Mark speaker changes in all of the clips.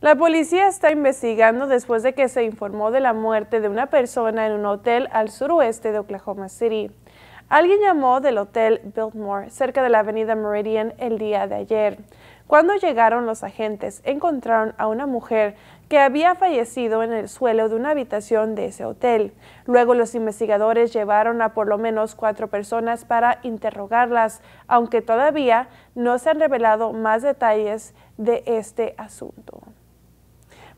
Speaker 1: La policía está investigando después de que se informó de la muerte de una persona en un hotel al suroeste de Oklahoma City. Alguien llamó del hotel Biltmore, cerca de la avenida Meridian, el día de ayer. Cuando llegaron los agentes, encontraron a una mujer que había fallecido en el suelo de una habitación de ese hotel. Luego los investigadores llevaron a por lo menos cuatro personas para interrogarlas, aunque todavía no se han revelado más detalles de este asunto.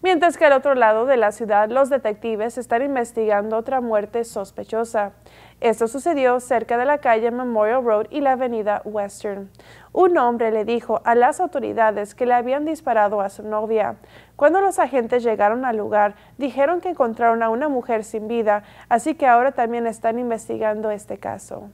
Speaker 1: Mientras que al otro lado de la ciudad, los detectives están investigando otra muerte sospechosa. Esto sucedió cerca de la calle Memorial Road y la avenida Western. Un hombre le dijo a las autoridades que le habían disparado a su novia. Cuando los agentes llegaron al lugar, dijeron que encontraron a una mujer sin vida, así que ahora también están investigando este caso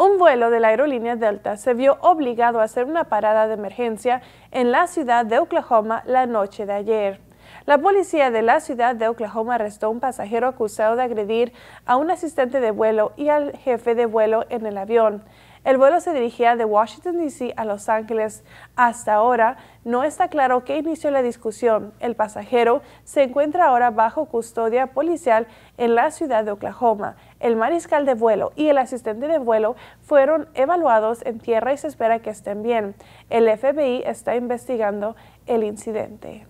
Speaker 1: un vuelo de la aerolínea Delta se vio obligado a hacer una parada de emergencia en la ciudad de Oklahoma la noche de ayer. La policía de la ciudad de Oklahoma arrestó a un pasajero acusado de agredir a un asistente de vuelo y al jefe de vuelo en el avión. El vuelo se dirigía de Washington, D.C. a Los Ángeles. Hasta ahora no está claro qué inició la discusión. El pasajero se encuentra ahora bajo custodia policial en la ciudad de Oklahoma. El mariscal de vuelo y el asistente de vuelo fueron evaluados en tierra y se espera que estén bien. El FBI está investigando el incidente.